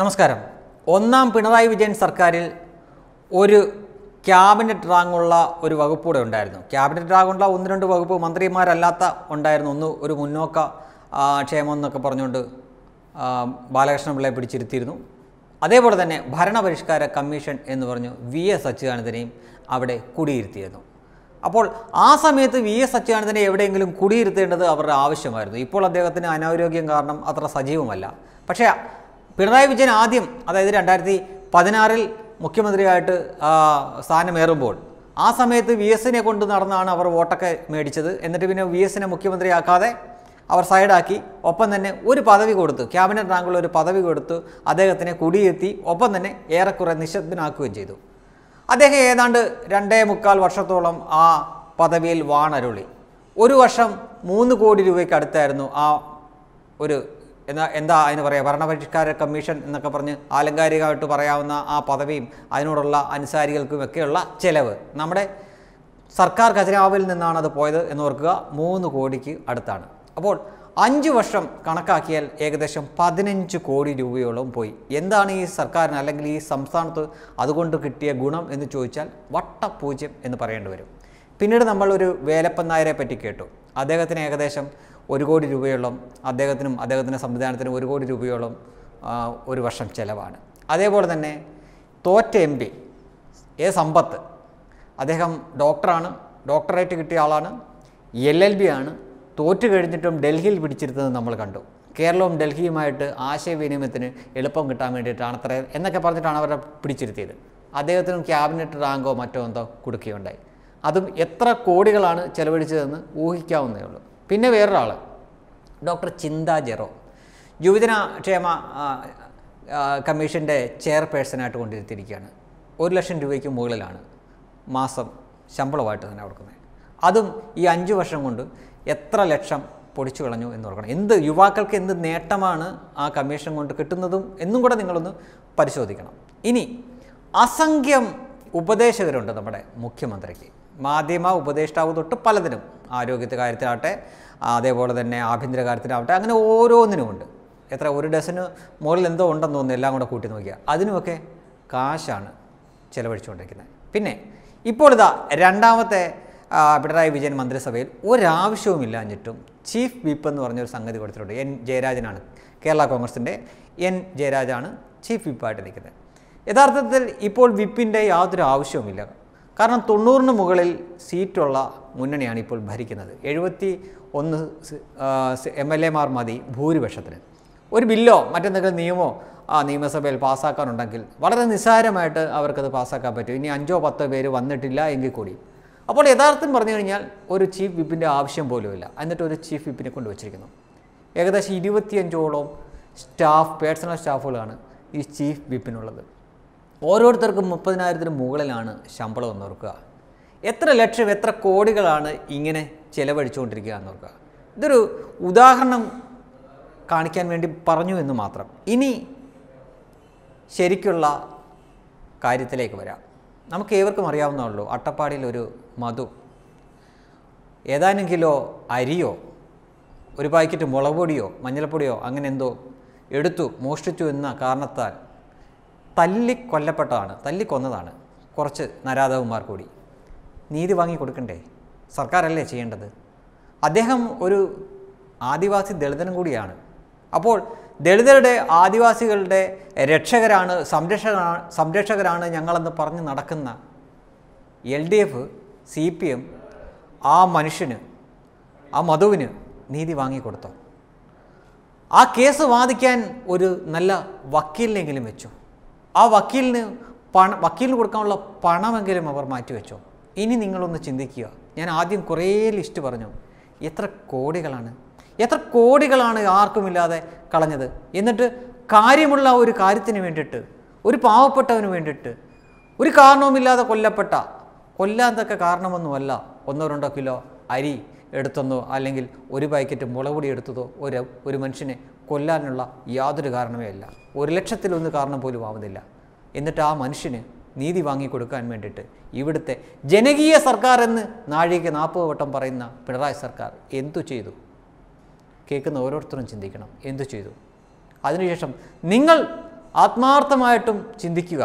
നമസ്കാരം ഒന്നാം പിണറായി വിജയൻ സർക്കാരിൽ ഒരു ക്യാബിനറ്റ് റാങ്ങുള്ള ഒരു വകുപ്പ് കൂടെ ഉണ്ടായിരുന്നു ക്യാബിനറ്റ് റാങ്ങുള്ള ഒന്ന് രണ്ട് വകുപ്പ് മന്ത്രിമാരല്ലാത്ത ഉണ്ടായിരുന്നു ഒന്ന് ഒരു മുന്നോക്ക ക്ഷേമം എന്നൊക്കെ പറഞ്ഞുകൊണ്ട് ബാലകൃഷ്ണ പിള്ളയെ പിടിച്ചിരുത്തിയിരുന്നു അതേപോലെ തന്നെ ഭരണപരിഷ്കാര കമ്മീഷൻ എന്ന് പറഞ്ഞു വി എസ് അച്യുതാനന്ദനെയും അവിടെ കുടിയിരുത്തിയിരുന്നു അപ്പോൾ ആ സമയത്ത് വി എസ് അച്യുതാനന്ദനെ എവിടെയെങ്കിലും കുടിയിരുത്തേണ്ടത് അവരുടെ ആവശ്യമായിരുന്നു ഇപ്പോൾ അദ്ദേഹത്തിന് അനാരോഗ്യം കാരണം അത്ര സജീവമല്ല പക്ഷേ പിണറായി വിജയൻ ആദ്യം അതായത് രണ്ടായിരത്തി പതിനാറിൽ മുഖ്യമന്ത്രിയായിട്ട് സ്ഥാനമേറുമ്പോൾ ആ സമയത്ത് വി എസിനെ കൊണ്ട് നടന്നാണ് അവർ വോട്ടൊക്കെ മേടിച്ചത് എന്നിട്ട് പിന്നെ വി എസിനെ മുഖ്യമന്ത്രിയാക്കാതെ അവർ സൈഡാക്കി ഒപ്പം തന്നെ ഒരു പദവി കൊടുത്തു ക്യാബിനറ്റ് റാങ്കുള്ള ഒരു പദവി കൊടുത്തു അദ്ദേഹത്തിനെ കുടിയെത്തി ഒപ്പം തന്നെ ഏറെക്കുറെ നിശബ്ദനാക്കുകയും ചെയ്തു അദ്ദേഹം ഏതാണ്ട് രണ്ടേ മുക്കാൽ വർഷത്തോളം ആ പദവിയിൽ വാണരുളി ഒരു വർഷം മൂന്ന് കോടി രൂപയ്ക്ക് അടുത്തായിരുന്നു ആ ഒരു എന്നാൽ എന്താ അതിന് പറയുക ഭരണപരിഷ്കാര കമ്മീഷൻ എന്നൊക്കെ പറഞ്ഞ് ആലങ്കാരികമായിട്ട് പറയാവുന്ന ആ പദവിയും അതിനോടുള്ള അനുസാരികൾക്കുമൊക്കെയുള്ള ചെലവ് നമ്മുടെ സർക്കാർ ഖജനാവിൽ നിന്നാണ് അത് പോയത് എന്ന് ഓർക്കുക മൂന്ന് കോടിക്ക് അടുത്താണ് അപ്പോൾ അഞ്ച് വർഷം കണക്കാക്കിയാൽ ഏകദേശം പതിനഞ്ച് കോടി രൂപയോളം പോയി എന്താണ് ഈ സർക്കാരിന് അല്ലെങ്കിൽ ഈ സംസ്ഥാനത്ത് അതുകൊണ്ട് കിട്ടിയ ഗുണം എന്ന് ചോദിച്ചാൽ വട്ടപൂജ്യം എന്ന് പറയേണ്ടി വരും പിന്നീട് നമ്മൾ ഒരു വേലപ്പന്നായരെ പറ്റി കേട്ടു അദ്ദേഹത്തിന് ഏകദേശം ഒരു കോടി രൂപയോളം അദ്ദേഹത്തിനും അദ്ദേഹത്തിൻ്റെ സംവിധാനത്തിനും ഒരു കോടി രൂപയോളം ഒരു വർഷം ചിലവാണ് അതേപോലെ തന്നെ തോറ്റ എം പി എ സമ്പത്ത് അദ്ദേഹം ഡോക്ടറാണ് ഡോക്ടറേറ്റ് കിട്ടിയ ആളാണ് എൽ എൽ ബി ആണ് തോറ്റു കഴിഞ്ഞിട്ടും ഡൽഹിയിൽ പിടിച്ചിരുത്തുന്നത് നമ്മൾ കണ്ടു കേരളവും ഡൽഹിയുമായിട്ട് ആശയവിനിമയത്തിന് എളുപ്പം കിട്ടാൻ വേണ്ടിയിട്ടാണ് അത്ര എന്നൊക്കെ പറഞ്ഞിട്ടാണ് അവരെ പിടിച്ചിരുത്തിയത് അദ്ദേഹത്തിനും ക്യാബിനറ്റ് റാങ്കോ മറ്റോ എന്തോ കൊടുക്കുകയുണ്ടായി അതും എത്ര കോടികളാണ് ചെലവഴിച്ചതെന്ന് ഊഹിക്കാവുന്നേ ഉള്ളൂ പിന്നെ വേറൊരാൾ ഡോക്ടർ ചിന്ത ജെറോ യുവജന ക്ഷേമ കമ്മീഷൻ്റെ ചെയർപേഴ്സണായിട്ട് കൊണ്ടിരുത്തിയിരിക്കുകയാണ് ഒരു ലക്ഷം രൂപയ്ക്ക് മുകളിലാണ് മാസം ശമ്പളമായിട്ട് തന്നെ കൊടുക്കുന്നത് അതും ഈ അഞ്ച് വർഷം കൊണ്ട് എത്ര ലക്ഷം പൊടിച്ചു കളഞ്ഞു എന്ന് ഓർക്കണം എന്ത് യുവാക്കൾക്ക് എന്ത് നേട്ടമാണ് ആ കമ്മീഷൻ കൊണ്ട് കിട്ടുന്നതും എന്നും കൂടെ നിങ്ങളൊന്ന് പരിശോധിക്കണം ഇനി അസംഖ്യം ഉപദേശകരുണ്ട് നമ്മുടെ മുഖ്യമന്ത്രിക്ക് മാധ്യമ ഉപദേഷ്ടാവ് തൊട്ട് പലതിനും ആരോഗ്യത്തെ കാര്യത്തിലാവട്ടെ അതേപോലെ തന്നെ ആഭ്യന്തര കാര്യത്തിലാവട്ടെ അങ്ങനെ ഓരോന്നിനും ഉണ്ട് എത്ര ഒരു ഡസന് മുകളിൽ എന്തോ ഉണ്ടെന്ന് തോന്നുന്നു എല്ലാം കൂടെ കൂട്ടി നോക്കിയാൽ അതിനുമൊക്കെ കാശാണ് ചിലവഴിച്ചുകൊണ്ടിരിക്കുന്നത് പിന്നെ ഇപ്പോൾ ഇതാ രണ്ടാമത്തെ പിണറായി വിജയൻ മന്ത്രിസഭയിൽ ഒരാവശ്യവുമില്ലാഞ്ഞിട്ടും ചീഫ് വിപ്പ് എന്ന് പറഞ്ഞൊരു സംഗതി കൊടുത്തിട്ടുണ്ട് എൻ ജയരാജനാണ് കേരള കോൺഗ്രസിൻ്റെ എൻ ജയരാജാണ് ചീഫ് വിപ്പായിട്ട് നിൽക്കുന്നത് യഥാർത്ഥത്തിൽ ഇപ്പോൾ വിപ്പിൻ്റെ യാതൊരു ആവശ്യവുമില്ല കാരണം തൊണ്ണൂറിന് മുകളിൽ സീറ്റുള്ള മുന്നണിയാണ് ഇപ്പോൾ ഭരിക്കുന്നത് എഴുപത്തി ഒന്ന് എം എൽ മാർ മതി ഭൂരിപക്ഷത്തിന് ഒരു ബില്ലോ മറ്റെന്തെങ്കിലും നിയമമോ ആ നിയമസഭയിൽ പാസ്സാക്കാനുണ്ടെങ്കിൽ വളരെ നിസ്സാരമായിട്ട് അവർക്കത് പാസ്സാക്കാൻ പറ്റും ഇനി അഞ്ചോ പത്തോ പേര് വന്നിട്ടില്ല എങ്കിൽ കൂടി അപ്പോൾ യഥാർത്ഥം പറഞ്ഞു കഴിഞ്ഞാൽ ഒരു ചീഫ് വിപ്പിൻ്റെ ആവശ്യം പോലുമില്ല എന്നിട്ട് ഒരു ചീഫ് വിപ്പിനെ കൊണ്ട് വച്ചിരിക്കുന്നു ഏകദേശം ഇരുപത്തിയഞ്ചോളം സ്റ്റാഫ് പേഴ്സണൽ സ്റ്റാഫുകളാണ് ഈ ചീഫ് വിപ്പിനുള്ളത് ഓരോരുത്തർക്കും മുപ്പതിനായിരത്തിന് മുകളിലാണ് ശമ്പളം എന്ന് ഓർക്കുക എത്ര ലക്ഷം എത്ര കോടികളാണ് ഇങ്ങനെ ചിലവഴിച്ചുകൊണ്ടിരിക്കുക എന്ന് ഓർക്കുക ഇതൊരു ഉദാഹരണം കാണിക്കാൻ വേണ്ടി പറഞ്ഞു എന്ന് മാത്രം ഇനി ശരിക്കുള്ള കാര്യത്തിലേക്ക് വരാം നമുക്ക് ഏവർക്കും അറിയാവുന്നതുള്ളൂ അട്ടപ്പാടിയിൽ ഒരു മധു ഏതാനും കിലോ അരിയോ ഒരു പാക്കറ്റ് മുളക് പൊടിയോ മഞ്ഞൾപ്പൊടിയോ അങ്ങനെ എന്തോ എടുത്തു മോഷ്ടിച്ചു എന്ന കാരണത്താൽ തല്ലിക്കൊല്ലപ്പെട്ടതാണ് തല്ലിക്കൊന്നതാണ് കുറച്ച് നരാധവന്മാർ കൂടി നീതി വാങ്ങി കൊടുക്കണ്ടേ സർക്കാരല്ലേ ചെയ്യേണ്ടത് അദ്ദേഹം ഒരു ആദിവാസി ദളിതനും കൂടിയാണ് അപ്പോൾ ദളിതരുടെ ആദിവാസികളുടെ രക്ഷകരാണ് സംരക്ഷകരാണ് സംരക്ഷകരാണ് ഞങ്ങളെന്ന് പറഞ്ഞ് നടക്കുന്ന L D F C P M ആ മനുഷ്യന് ആ മധുവിന് നീതി വാങ്ങിക്കൊടുത്തു ആ കേസ് വാദിക്കാൻ ഒരു നല്ല വക്കീലിനെങ്കിലും വെച്ചു ആ വക്കീലിന് പണ വക്കീലിന് കൊടുക്കാനുള്ള പണമെങ്കിലും അവർ മാറ്റിവെച്ചോ ഇനി നിങ്ങളൊന്ന് ചിന്തിക്കുക ഞാൻ ആദ്യം കുറേ ലിസ്റ്റ് പറഞ്ഞു എത്ര കോടികളാണ് എത്ര കോടികളാണ് ആർക്കുമില്ലാതെ കളഞ്ഞത് എന്നിട്ട് കാര്യമുള്ള ഒരു കാര്യത്തിന് വേണ്ടിയിട്ട് ഒരു പാവപ്പെട്ടവന് വേണ്ടിയിട്ട് ഒരു കാരണവുമില്ലാതെ കൊല്ലപ്പെട്ട കൊല്ലാത്തൊക്കെ കാരണമൊന്നുമല്ല ഒന്നോ രണ്ടോ കിലോ അരി എടുത്തെന്നോ അല്ലെങ്കിൽ ഒരു പാക്കറ്റ് മുളകുടി എടുത്തതോ ഒരു ഒരു മനുഷ്യനെ കൊല്ലാനുള്ള യാതൊരു കാരണമേ അല്ല ഒരു ലക്ഷത്തിലൊന്ന് കാരണം പോലും ആവുന്നില്ല എന്നിട്ട് ആ മനുഷ്യന് നീതി വാങ്ങിക്കൊടുക്കാൻ വേണ്ടിയിട്ട് ഇവിടുത്തെ ജനകീയ സർക്കാർ എന്ന് നാഴിക നാൽപ്പത് വട്ടം പറയുന്ന പിണറായി സർക്കാർ എന്തു ചെയ്തു കേൾക്കുന്ന ഓരോരുത്തരും ചിന്തിക്കണം എന്തു ചെയ്തു അതിനുശേഷം നിങ്ങൾ ആത്മാർത്ഥമായിട്ടും ചിന്തിക്കുക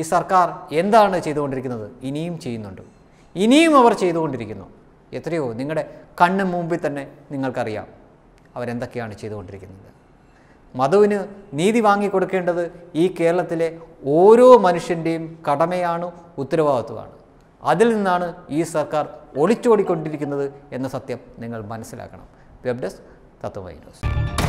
ഈ സർക്കാർ എന്താണ് ചെയ്തുകൊണ്ടിരിക്കുന്നത് ഇനിയും ചെയ്യുന്നുണ്ട് ഇനിയും അവർ ചെയ്തുകൊണ്ടിരിക്കുന്നു എത്രയോ നിങ്ങളുടെ കണ്ണും മുമ്പിൽ തന്നെ നിങ്ങൾക്കറിയാം അവരെന്തൊക്കെയാണ് ചെയ്തുകൊണ്ടിരിക്കുന്നത് മധുവിന് നീതി വാങ്ങിക്കൊടുക്കേണ്ടത് ഈ കേരളത്തിലെ ഓരോ മനുഷ്യൻ്റെയും കടമയാണ് ഉത്തരവാദിത്വമാണ് അതിൽ നിന്നാണ് ഈ സർക്കാർ ഒളിച്ചോടിക്കൊണ്ടിരിക്കുന്നത് എന്ന സത്യം നിങ്ങൾ മനസ്സിലാക്കണം വെബ് ഡെസ്ക് തത്വമൈ ന്യൂസ്